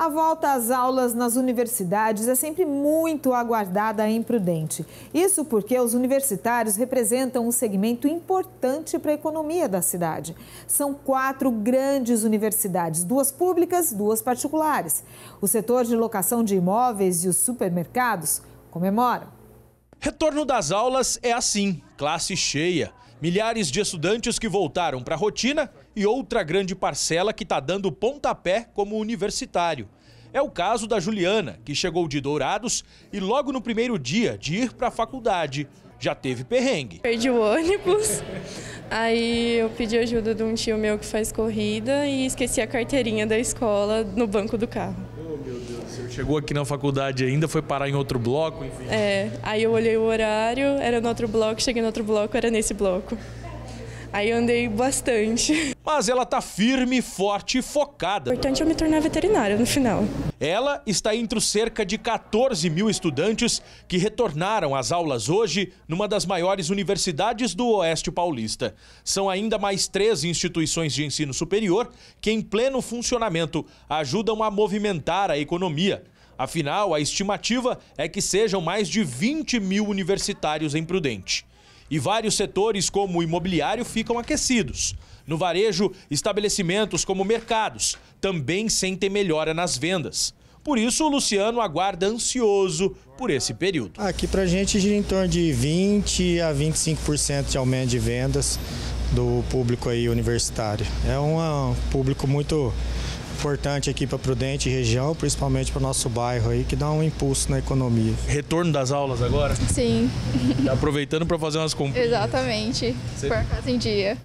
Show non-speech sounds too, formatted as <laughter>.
A volta às aulas nas universidades é sempre muito aguardada e imprudente. Isso porque os universitários representam um segmento importante para a economia da cidade. São quatro grandes universidades, duas públicas, duas particulares. O setor de locação de imóveis e os supermercados comemoram. Retorno das aulas é assim, classe cheia. Milhares de estudantes que voltaram para a rotina e outra grande parcela que está dando pontapé como universitário. É o caso da Juliana, que chegou de Dourados e logo no primeiro dia de ir para a faculdade já teve perrengue. Perdi o ônibus, aí eu pedi ajuda de um tio meu que faz corrida e esqueci a carteirinha da escola no banco do carro. Chegou aqui na faculdade ainda, foi parar em outro bloco, enfim. É, aí eu olhei o horário, era no outro bloco, cheguei no outro bloco, era nesse bloco. Aí eu andei bastante. <laughs> Mas ela tá firme, forte e focada. O importante é eu me tornar veterinária no final. Ela está entre os cerca de 14 mil estudantes que retornaram às aulas hoje numa das maiores universidades do Oeste Paulista. São ainda mais três instituições de ensino superior que, em pleno funcionamento, ajudam a movimentar a economia. Afinal, a estimativa é que sejam mais de 20 mil universitários em Prudente e vários setores, como o imobiliário, ficam aquecidos. No varejo, estabelecimentos como mercados também sentem melhora nas vendas. Por isso, o Luciano aguarda ansioso por esse período. Aqui para a gente gira em torno de 20 a 25% de aumento de vendas do público aí universitário. É um é público muito importante aqui para Prudente e região, principalmente para o nosso bairro aí, que dá um impulso na economia. Retorno das aulas agora? Sim. Tá aproveitando para fazer umas compras. Exatamente. Você... Por acaso em dia.